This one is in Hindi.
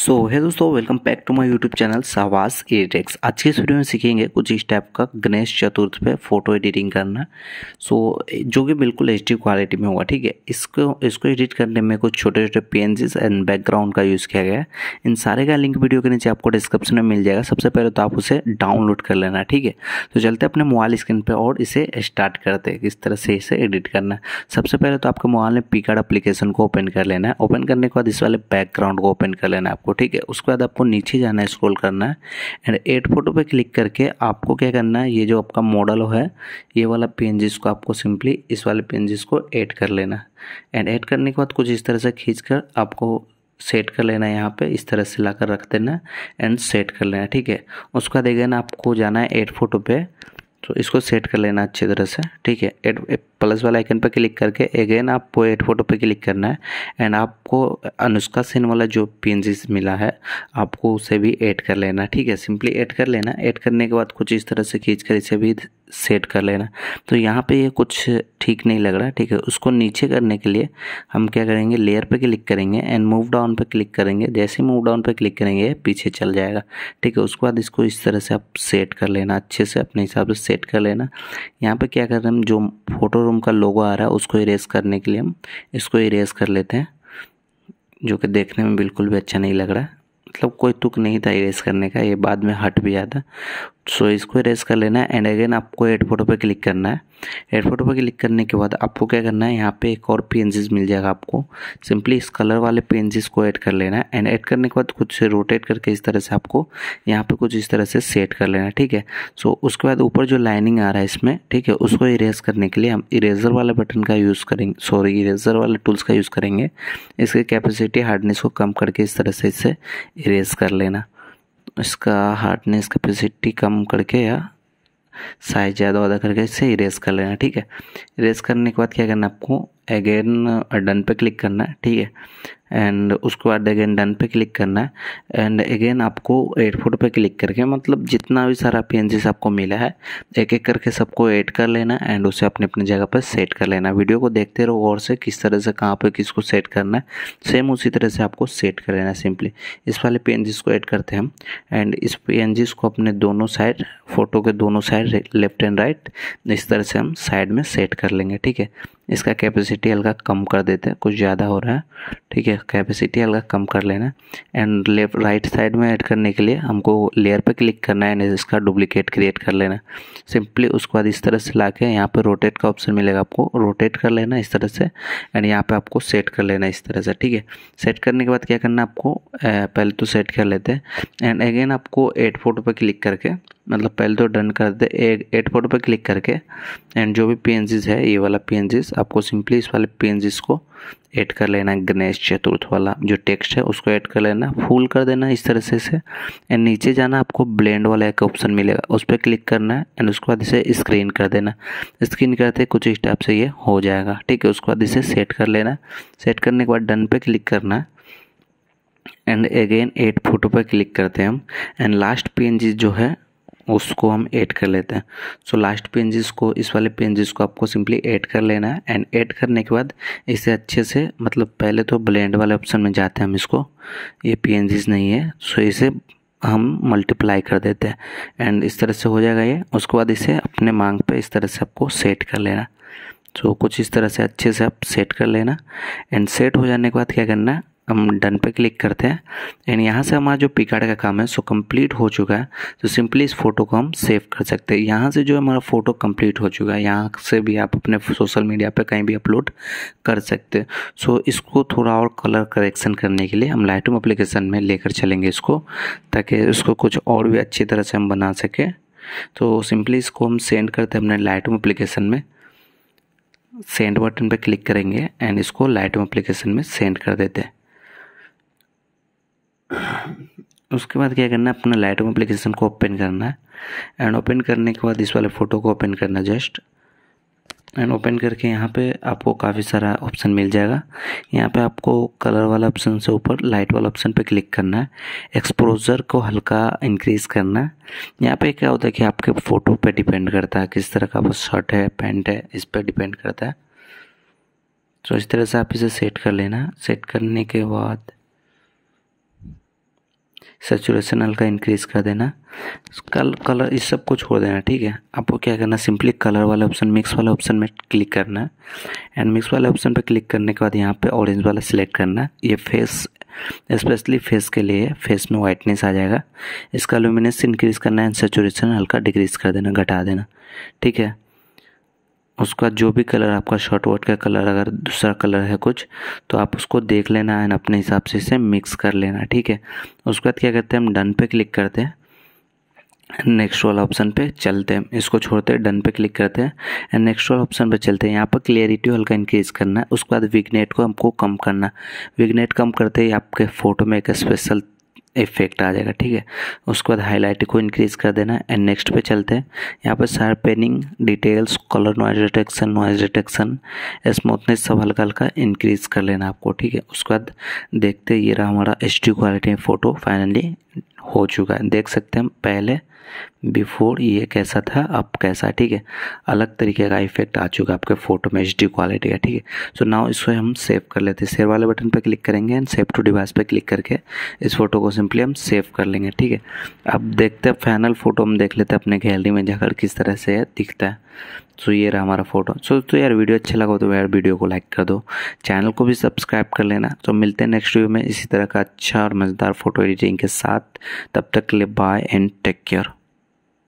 सो है दोस्तों welcome back to my YouTube channel सावास एडेक्स आज के इस वीडियो में सीखेंगे कुछ इस टाइप का गणेश चतुर्थ पे फोटो एडिटिंग करना सो जो कि बिल्कुल एच क्वालिटी में होगा ठीक है इसको इसको एडिट करने में कुछ छोटे छोटे पेंजेस एंड बैकग्राउंड का यूज़ किया गया है इन सारे का लिंक वीडियो के नीचे आपको डिस्क्रिप्शन में मिल जाएगा सबसे पहले तो आप उसे डाउनलोड कर लेना ठीक है तो चलते अपने मोबाइल स्क्रीन पर और इसे स्टार्ट करते किस तरह से इसे एडिट करना है सबसे पहले तो आपके मोबाइल में पिकार्ड अप्लीकेशन को ओपन कर लेना है ओपन करने के बाद इस वाले बैकग्राउंड को ओपन कर लेना है आपको आपको ठीक है उसके बाद आपको नीचे जाना है स्क्रॉल करना है एंड एट फोटो पे क्लिक करके आपको क्या करना है ये जो आपका मॉडल है ये वाला पी को आपको सिंपली इस वाले पी को ऐड कर लेना है एंड ऐड करने के बाद कुछ इस तरह से खींच कर आपको सेट कर लेना है यहाँ पे इस तरह से ला कर रख देना एंड सेट कर लेना ठीक है उसका देखें ना आपको जाना है एट फोटो पे तो इसको सेट कर लेना अच्छी तरह से ठीक है एड प्लस वाला आइकन पर क्लिक करके अगेन आपको एड फोटो पर क्लिक करना है एंड आपको अनुष्का सेन वाला जो पी मिला है आपको उसे भी ऐड कर लेना ठीक है सिंपली ऐड कर लेना ऐड करने के बाद कुछ इस तरह से खींच कर इसे भी सेट कर लेना तो यहाँ पे ये कुछ ठीक नहीं लग रहा ठीक है उसको नीचे करने के लिए हम क्या करेंगे लेयर पे क्लिक करेंगे एंड मूव डाउन पे क्लिक करेंगे जैसे मूव डाउन पे क्लिक करेंगे पीछे चल जाएगा ठीक है उसके बाद इसको इस तरह से आप सेट कर लेना अच्छे से अपने हिसाब से सेट कर लेना यहाँ पर क्या कर रहे हैं हम जो फोटो रूम का लोगो आ रहा है उसको इरेज करने के लिए हम इसको इरेज कर लेते हैं जो कि देखने में बिल्कुल भी अच्छा नहीं लग रहा है मतलब कोई तुक नहीं था इरेज करने का ये बाद में हट भी आता सो so, इसको इरेज कर लेना है एंड अगेन आपको एड फोटो पर क्लिक करना है एड फोटो पर क्लिक करने के बाद आपको क्या करना है यहाँ पे एक और पी मिल जाएगा आपको सिंपली इस कलर वाले पी को ऐड कर लेना है एंड ऐड करने के बाद कुछ रोटेट करके इस तरह से आपको यहाँ पे कुछ इस तरह से सेट कर लेना है ठीक है सो so, उसके बाद ऊपर जो लाइनिंग आ रहा है इसमें ठीक है उसको इरेज करने के लिए हम इरेजर वाले बटन का यूज़ करेंगे सॉरी इरेजर वाले टूल्स का यूज़ करेंगे इसकी कैपेसिटी हार्डनेस को कम करके इस तरह से इसे इरेज कर लेना इसका हार्डनेस कैपेसिटी कम करके या साइज ज़्यादा वादा करके इसे इरेज कर लेना ठीक है इरेज करने के बाद क्या करना आपको अगेन डन uh, पे क्लिक करना है ठीक है एंड उसके बाद अगेन डन पे क्लिक करना है एंड अगेन आपको एडफोट पे क्लिक करके मतलब जितना भी सारा पी आपको मिला है एक एक करके सबको ऐड कर लेना एंड उसे अपने अपने जगह पर सेट कर लेना वीडियो को देखते रहो और से किस तरह से कहाँ पर किसको सेट करना है सेम उसी तरह से आपको सेट कर लेना है सिंपली इस वाले पी को ऐड करते हैं हम एंड इस पी को अपने दोनों साइड फ़ोटो के दोनों साइड लेफ्ट एंड राइट इस तरह से हम साइड में सेट कर लेंगे ठीक है इसका कैपेसिटी हल्का कम कर देते हैं कुछ ज़्यादा हो रहा है ठीक है कैपेसिटी हल्का कम कर लेना एंड लेफ्ट राइट साइड में ऐड करने के लिए हमको लेयर पर क्लिक करना है एंड इसका डुप्लीकेट क्रिएट कर लेना सिंपली उसके बाद इस तरह से ला के यहाँ पर रोटेट का ऑप्शन मिलेगा आपको रोटेट कर लेना इस तरह से एंड यहाँ पर आपको सेट कर लेना इस तरह से ठीक है सेट करने के बाद क्या करना आपको पहले तो सेट कर लेते हैं एंड अगेन आपको एट फोटो पर क्लिक करके मतलब पहले तो डन कर दे एड फोटो पर क्लिक करके एंड जो भी पी है ये वाला पी आपको सिंपली इस वाले पी को ऐड कर लेना है गणेश चतुर्थ वाला जो टेक्स्ट है उसको ऐड कर लेना फुल कर देना इस तरह से इसे एंड नीचे जाना आपको ब्लेंड वाला एक ऑप्शन मिलेगा उस पर क्लिक करना है एंड उसके बाद इसे स्क्रीन कर देना स्क्रीन करते कुछ इस से ये हो जाएगा ठीक है उसके बाद इसे सेट कर लेना सेट करने के बाद डन पे क्लिक करना है एंड अगेन एट फोटो पर क्लिक करते हैं हम एंड लास्ट पी जो है उसको हम ऐड कर लेते हैं सो लास्ट पेंजेस को इस वाले पेंजेस को आपको सिंपली ऐड कर लेना है एंड ऐड करने के बाद इसे अच्छे से मतलब पहले तो ब्लेंड वाले ऑप्शन में जाते हैं हम इसको ये पेंजेस नहीं है सो इसे हम मल्टीप्लाई कर देते हैं एंड इस तरह से हो जाएगा ये उसके बाद इसे अपने मांग पे इस तरह से आपको सेट कर लेना सो तो so, कुछ इस तरह से अच्छे से आप सेट कर लेना एंड सेट हो जाने के बाद क्या करना है हम डन पे क्लिक करते हैं एंड यहाँ से हमारा जो पिकार्ड का काम है सो कंप्लीट हो चुका है तो सिंपली इस फोटो को हम सेव कर सकते हैं यहाँ से जो हमारा फोटो कंप्लीट हो चुका है यहाँ से भी आप अपने सोशल मीडिया पे कहीं भी अपलोड कर सकते हैं सो इसको थोड़ा और कलर करेक्शन करने के लिए हम लाइटम अप्लीकेशन में लेकर चलेंगे इसको ताकि इसको कुछ और भी अच्छी तरह से हम बना सकें तो सिंपली इसको हम सेंड करते हैं अपने लाइटम अप्लीकेशन में सेंड बटन पर क्लिक करेंगे एंड इसको लाइटम एप्लीकेशन में सेंड कर देते हैं उसके बाद क्या करना है अपना लाइटम एप्लीकेशन को ओपन करना है एंड ओपन करने के बाद इस वाले फ़ोटो को ओपन करना जस्ट एंड ओपन करके यहाँ पे आपको काफ़ी सारा ऑप्शन मिल जाएगा यहाँ पे आपको कलर वाला ऑप्शन से ऊपर लाइट वाला ऑप्शन पे क्लिक करना है एक्सपोजर को हल्का इंक्रीज करना है यहाँ पे क्या होता है कि आपके फ़ोटो पे डिपेंड करता है किस तरह का वो शर्ट है पैंट है इस पर डिपेंड करता है तो इस तरह से आप इसे सेट कर लेना सेट करने के बाद सेचुरेशन हल्का इंक्रीज़ कर देना कल कलर इस सब को छोड़ देना ठीक है आपको क्या करना सिंपली कलर वाले ऑप्शन मिक्स वाले ऑप्शन में क्लिक करना एंड मिक्स वाले ऑप्शन पर क्लिक करने के बाद यहाँ पे ऑरेंज वाला सिलेक्ट करना ये फेस स्पेशली फेस के लिए फेस में वाइटनेस आ जाएगा इसका लुमिनेस इंक्रीज़ करना है एंड सेचुरेशन हल्का डिक्रीज़ कर देना घटा देना ठीक है उसका जो भी कलर आपका शर्ट वर्ट का कलर अगर दूसरा कलर है कुछ तो आप उसको देख लेना एंड अपने हिसाब से इसे मिक्स कर लेना ठीक है उसके बाद क्या करते हैं हम डन पे क्लिक करते हैं नेक्स्ट वाला ऑप्शन पे चलते हैं इसको छोड़ते हैं डन पे क्लिक करते हैं एंड नेक्स्ट वाला ऑप्शन पे चलते हैं यहाँ पर क्लियरिटी हल्का इंक्रीज करना है उसके बाद विगनेट को हमको कम करना विगनेट कम करते ही आपके फ़ोटो में एक स्पेशल इफेक्ट आ जाएगा ठीक है उसके बाद हाईलाइट को इंक्रीज कर देना एंड नेक्स्ट पे चलते हैं यहाँ पर sharpening details colour noise detection noise detection smoothness सब हल्का हल्का इंक्रीज कर लेना आपको ठीक है उसके बाद देखते ये रहा हमारा एच क्वालिटी में फ़ोटो फाइनली हो चुका है देख सकते हैं हम पहले बिफोर ये कैसा था अब कैसा ठीक है अलग तरीके का इफेक्ट आ चुका है आपके फोटो में एच डी क्वालिटी का ठीक है सो नाउ इसको हम सेव कर लेते हैं सेव वाले बटन पर क्लिक करेंगे एंड सेव टू डिवाइस पर क्लिक करके इस फोटो को सिंपली हम सेव कर लेंगे ठीक है अब देखते हैं फाइनल फोटो हम देख लेते हैं अपने गैलरी में जाकर किस तरह से दिखता है सो ये रहा हमारा फोटो सो तो यार वीडियो अच्छा लगा तो यार वीडियो को लाइक कर दो चैनल को भी सब्सक्राइब कर लेना तो मिलते हैं नेक्स्ट वीडियो में इसी तरह का अच्छा और मज़ेदार फोटो एडिटिंग के साथ तब तक के लिए बाय एंड टेक केयर